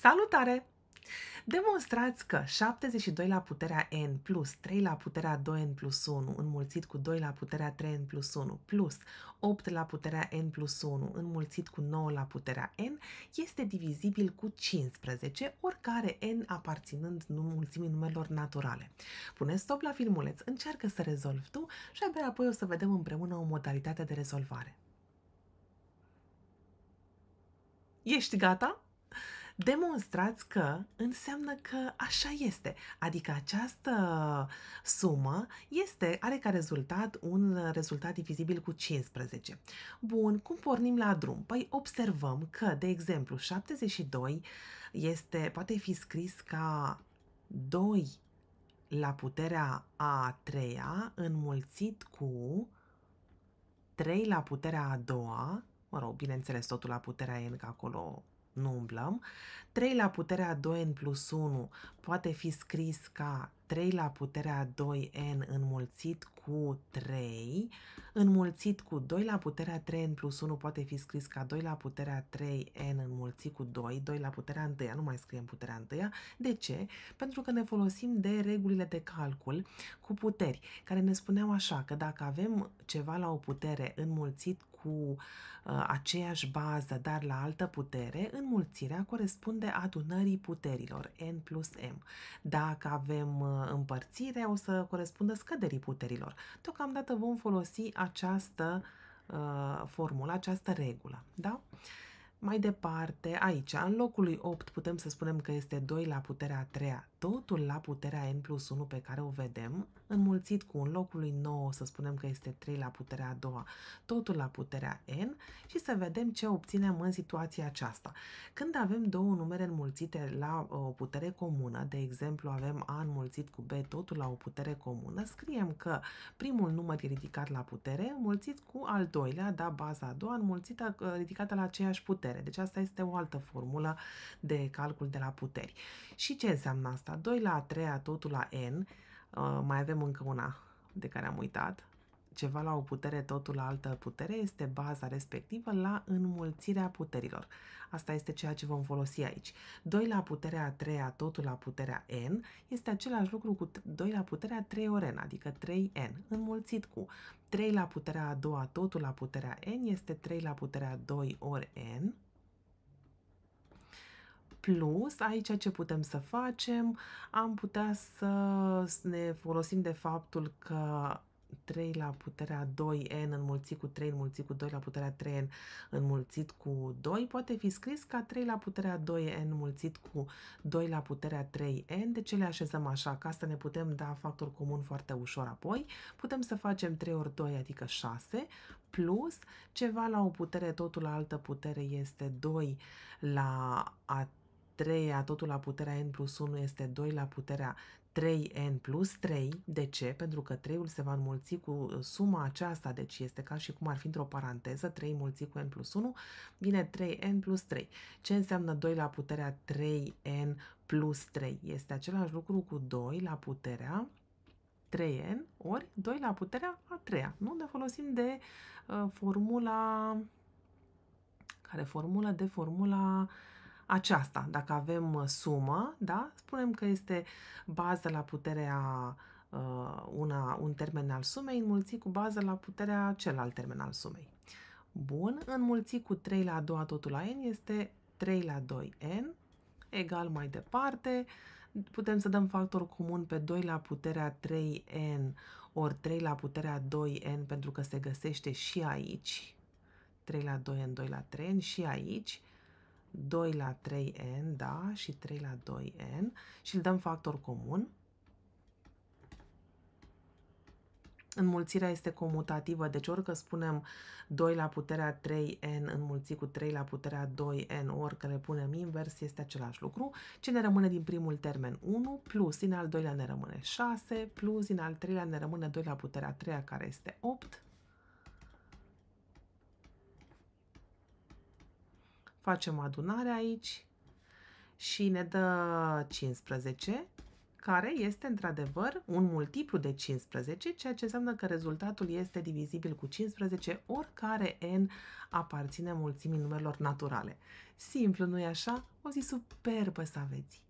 Salutare! Demonstrați că 72 la puterea n plus 3 la puterea 2n plus 1 înmulțit cu 2 la puterea 3n plus 1 plus 8 la puterea n plus 1 înmulțit cu 9 la puterea n este divizibil cu 15, oricare n aparținând mulțimii numerelor naturale. Pune stop la filmuleț, încearcă să rezolvi tu și abia apoi o să vedem împreună o modalitate de rezolvare. Ești gata? demonstrați că înseamnă că așa este, adică această sumă este, are ca rezultat un rezultat divizibil cu 15. Bun, cum pornim la drum? Păi observăm că, de exemplu, 72 este, poate fi scris ca 2 la puterea a treia înmulțit cu 3 la puterea a doua, mă rog, bineînțeles totul la puterea n, că acolo nu umblăm. 3 la puterea 2 în plus 1 poate fi scris ca 3 la puterea 2n înmulțit cu 3, înmulțit cu 2 la puterea 3n plus 1 poate fi scris ca 2 la puterea 3n înmulțit cu 2, 2 la puterea 1, nu mai scriem puterea 1. De ce? Pentru că ne folosim de regulile de calcul cu puteri, care ne spuneau așa, că dacă avem ceva la o putere înmulțit cu uh, aceeași bază, dar la altă putere, înmulțirea corespunde adunării puterilor, n plus m. Dacă avem uh, împărțire o să corespundă scăderii puterilor. Deocamdată vom folosi această uh, formulă, această regulă. Da? Mai departe, aici, în locul lui 8, putem să spunem că este 2 la puterea a treia, totul la puterea n plus 1 pe care o vedem, înmulțit cu un locul lui 9, să spunem că este 3 la puterea a doua, totul la puterea n și să vedem ce obținem în situația aceasta. Când avem două numere înmulțite la uh, o putere comună, de exemplu avem a înmulțit cu b totul la o putere comună, scriem că primul număr ridicat la putere, înmulțit cu al doilea, da, baza a doua, înmulțită, uh, ridicată la aceeași putere putere. Deci asta este o altă formulă de calcul de la puteri. Și ce înseamnă asta? 2 la 3, totul la n, uh, mai avem încă una de care am uitat, ceva la o putere, totul la altă putere, este baza respectivă la înmulțirea puterilor. Asta este ceea ce vom folosi aici. 2 la puterea 3, totul la puterea n, este același lucru cu 2 la puterea 3 ori n, adică 3n, înmulțit cu 3 la puterea 2 totul la puterea n, este 3 la puterea 2 ori n, plus, aici ce putem să facem? Am putea să ne folosim de faptul că 3 la puterea 2n înmulțit cu 3 înmulțit cu 2 la puterea 3n înmulțit cu 2 poate fi scris ca 3 la puterea 2n înmulțit cu 2 la puterea 3n, De ce le așezăm așa, ca să ne putem da factor comun foarte ușor apoi. Putem să facem 3 ori 2, adică 6, plus ceva la o putere, totul la altă putere este 2 la a treia, totul la puterea n plus 1 este 2 la puterea 3n plus 3. De ce? Pentru că 3-ul se va înmulți cu uh, suma aceasta, deci este ca și cum ar fi într-o paranteză, 3 mulți cu n plus 1, vine 3n plus 3. Ce înseamnă 2 la puterea 3n plus 3? Este același lucru cu 2 la puterea 3n ori 2 la puterea a treia. Nu ne folosim de uh, formula care formulă de formula uh, aceasta. Dacă avem uh, sumă, da, spunem că este bază la puterea uh, una, un termen al sumei înmulțit cu bază la puterea celălalt termen al sumei. Bun, înmulțit cu 3 la a doua totul la n este 3 la 2n egal mai departe. Putem să dăm factor comun pe 2 la puterea 3n ori 3 la puterea 2n pentru că se găsește și aici. 3 la 2n, 2 la 3n și aici. 2 la 3n, da, și 3 la 2n și îl dăm factor comun. Înmulțirea este comutativă, deci orică spunem 2 la puterea 3n înmulțit cu 3 la puterea 2n, orică le punem invers, este același lucru. Ce ne rămâne din primul termen? 1 plus din al doilea ne rămâne 6 plus din al treilea ne rămâne 2 la puterea 3 care este 8 Facem adunare aici și ne dă 15, care este într-adevăr un multiplu de 15, ceea ce înseamnă că rezultatul este divizibil cu 15, oricare n aparține mulțimii numerelor naturale. Simplu, nu-i așa? O zi superbă să aveți!